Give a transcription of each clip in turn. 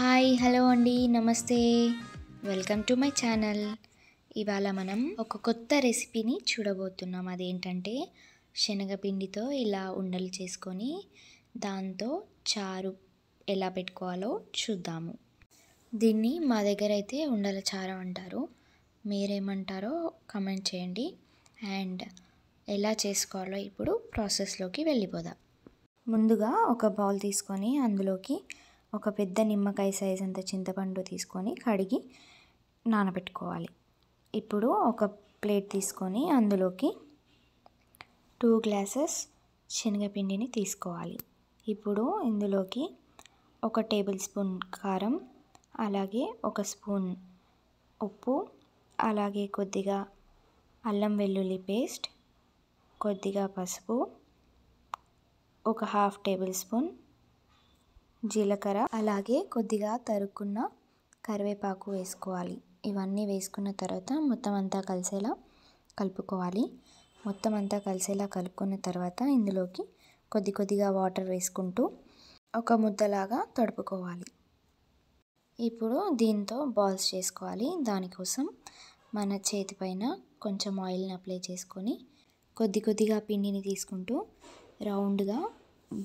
hi hello అండి నమస్తే welcome to my channel ఇవాళ మనం ఒక కొత్త రెసిపీని చూడబోతున్నాం అదేంటంటే శనగపిండితో ఇలా ఉండలు చేసుకొని దాంతో చారు ఎలా పెట్టుకోవాలో చూద్దాము దీన్ని మా దగ్గర అయితే ఉండల చారు అంటారు మీరేమంటారో కమెంట్ చేయండి అండ్ ఎలా చేసుకోవాలో ఇప్పుడు ప్రాసెస్లోకి వెళ్ళిపోదాం ముందుగా ఒక బౌల్ తీసుకొని అందులోకి ఒక పెద్ద నిమ్మకాయ సైజ్ అంత చింతపండు తీసుకొని కడిగి నానబెట్టుకోవాలి ఇప్పుడు ఒక ప్లేట్ తీసుకొని అందులోకి టూ గ్లాసెస్ శనగపిండిని తీసుకోవాలి ఇప్పుడు ఇందులోకి ఒక టేబుల్ స్పూన్ కారం అలాగే ఒక స్పూన్ ఉప్పు అలాగే కొద్దిగా అల్లం వెల్లుల్లి పేస్ట్ కొద్దిగా పసుపు ఒక హాఫ్ టేబుల్ స్పూన్ జీలకర్ర అలాగే కొద్దిగా తరుక్కున్న కరివేపాకు వేసుకోవాలి ఇవన్నీ వేసుకున్న తర్వాత మొత్తం అంతా కలిసేలా కలుపుకోవాలి మొత్తం అంతా కలిసేలా కలుపుకున్న తర్వాత ఇందులోకి కొద్ది కొద్దిగా వాటర్ వేసుకుంటూ ఒక ముద్దలాగా తడుపుకోవాలి ఇప్పుడు దీంతో బాల్స్ చేసుకోవాలి దానికోసం మన చేతిపైన కొంచెం ఆయిల్ని అప్లై చేసుకొని కొద్ది కొద్దిగా పిండిని తీసుకుంటూ రౌండ్గా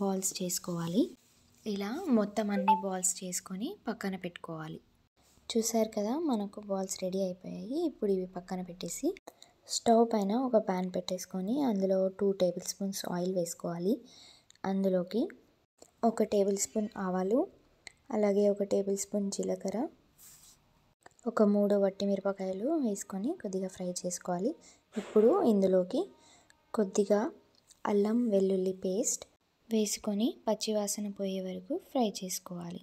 బాల్స్ చేసుకోవాలి ఇలా మొత్తం అన్ని బాల్స్ చేసుకొని పక్కన పెట్టుకోవాలి చూసారు కదా మనకు బాల్స్ రెడీ అయిపోయాయి ఇప్పుడు ఇవి పక్కన పెట్టేసి స్టవ్ పైన ఒక ప్యాన్ పెట్టేసుకొని అందులో టూ టేబుల్ స్పూన్స్ ఆయిల్ వేసుకోవాలి అందులోకి ఒక టేబుల్ స్పూన్ ఆవాలు అలాగే ఒక టేబుల్ స్పూన్ జీలకర్ర ఒక మూడు వట్టి మిరపకాయలు వేసుకొని కొద్దిగా ఫ్రై చేసుకోవాలి ఇప్పుడు ఇందులోకి కొద్దిగా అల్లం వెల్లుల్లి పేస్ట్ వేసుకొని పచ్చివాసన పోయే వరకు ఫ్రై చేసుకోవాలి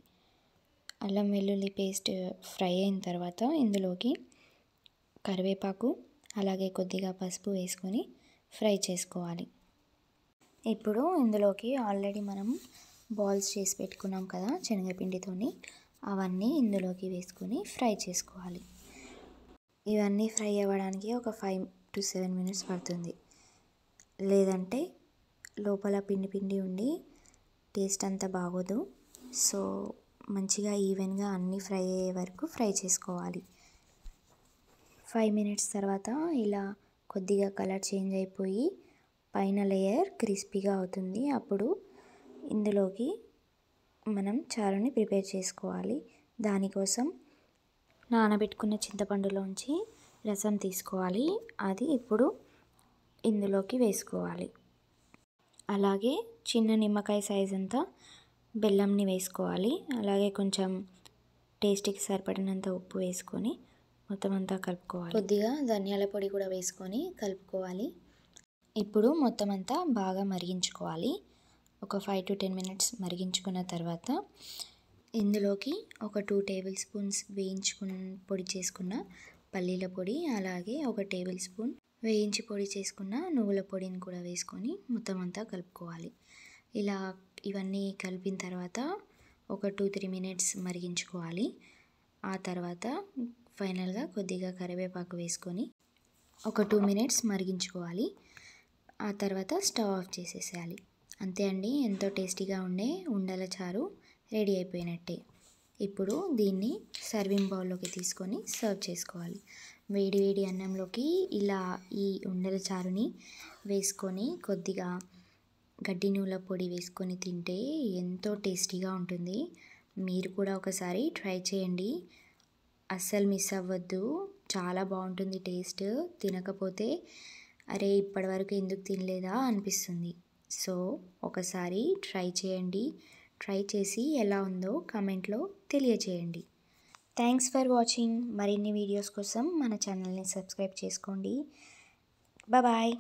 అల్లం వెల్లుల్లి పేస్ట్ ఫ్రై అయిన తర్వాత ఇందులోకి కరివేపాకు అలాగే కొద్దిగా పసుపు వేసుకొని ఫ్రై చేసుకోవాలి ఇప్పుడు ఇందులోకి ఆల్రెడీ మనం బాల్స్ చేసి పెట్టుకున్నాం కదా శనగపిండితోని అవన్నీ ఇందులోకి వేసుకొని ఫ్రై చేసుకోవాలి ఇవన్నీ ఫ్రై అవ్వడానికి ఒక ఫైవ్ టు సెవెన్ మినిట్స్ పడుతుంది లేదంటే లోపల పిండి పిండి ఉండి టేస్ట్ అంతా బాగోదు సో మంచిగా ఈవెన్గా అన్నీ ఫ్రై అయ్యే వరకు ఫ్రై చేసుకోవాలి ఫైవ్ మినిట్స్ తర్వాత ఇలా కొద్దిగా కలర్ చేంజ్ అయిపోయి పైన లేయర్ క్రిస్పీగా అవుతుంది అప్పుడు ఇందులోకి మనం చారుని ప్రిపేర్ చేసుకోవాలి దానికోసం నానబెట్టుకున్న చింతపండులోంచి రసం తీసుకోవాలి అది ఇప్పుడు ఇందులోకి వేసుకోవాలి అలాగే చిన్న నిమ్మకాయ సైజ్ అంతా బెల్లంని వేసుకోవాలి అలాగే కొంచెం టేస్ట్కి సరిపడినంత ఉప్పు వేసుకొని మొత్తం అంతా కలుపుకోవాలి కొద్దిగా ధనియాల పొడి కూడా వేసుకొని కలుపుకోవాలి ఇప్పుడు మొత్తం అంతా బాగా మరిగించుకోవాలి ఒక ఫైవ్ టు టెన్ మినిట్స్ మరిగించుకున్న తర్వాత ఇందులోకి ఒక టూ టేబుల్ స్పూన్స్ వేయించుకున్న పొడి చేసుకున్న పల్లీల పొడి అలాగే ఒక టేబుల్ స్పూన్ వేయించి పొడి చేసుకున్న నువ్వుల పొడిని కూడా వేసుకొని మొత్తం అంతా కలుపుకోవాలి ఇలా ఇవన్నీ కలిపిన తర్వాత ఒక టూ త్రీ మినిట్స్ మరిగించుకోవాలి ఆ తర్వాత ఫైనల్గా కొద్దిగా కరివేపాకు వేసుకొని ఒక టూ మినిట్స్ మరిగించుకోవాలి ఆ తర్వాత స్టవ్ ఆఫ్ చేసేసేయాలి అంతే అండి ఎంతో టేస్టీగా ఉండే ఉండల చారు రెడీ అయిపోయినట్టే ఇప్పుడు దీన్ని సర్వింగ్ బౌల్లోకి తీసుకొని సర్వ్ చేసుకోవాలి వేడి వేడి అన్నంలోకి ఇలా ఈ ఉండల చారుని వేసుకొని కొద్దిగా గడ్డి నూల పొడి వేసుకొని తింటే ఎంతో టేస్టీగా ఉంటుంది మీరు కూడా ఒకసారి ట్రై చేయండి అస్సలు మిస్ అవ్వద్దు చాలా బాగుంటుంది టేస్ట్ తినకపోతే అరే ఇప్పటివరకు ఎందుకు తినలేదా అనిపిస్తుంది సో ఒకసారి ట్రై చేయండి ట్రై చేసి ఎలా ఉందో కామెంట్లో తెలియచేయండి థ్యాంక్స్ ఫర్ వాచింగ్ మరిన్ని వీడియోస్ కోసం మన ఛానల్ని సబ్స్క్రైబ్ చేసుకోండి బాయ్